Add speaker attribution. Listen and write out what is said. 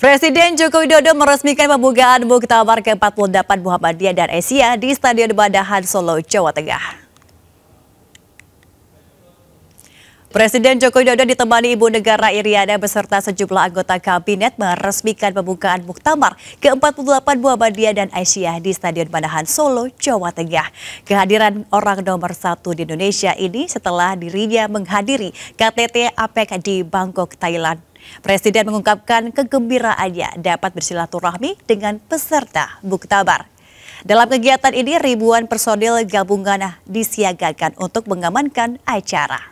Speaker 1: Presiden Joko Widodo meresmikan pembukaan Muktamar ke-48 Muhammadiyah dan Asia di Stadion Bandahan Solo, Jawa Tengah. Presiden Joko Widodo ditemani Ibu Negara Iriana beserta sejumlah anggota kabinet meresmikan pembukaan Muktamar ke-48 Muhammadiyah dan Asia di Stadion Manahan Solo, Jawa Tengah. Kehadiran orang nomor satu di Indonesia ini setelah dirinya menghadiri KTT APEC di Bangkok, Thailand Presiden mengungkapkan kegembiraannya dapat bersilaturahmi dengan peserta Buktabar. Dalam kegiatan ini ribuan personil gabungan disiagakan untuk mengamankan acara.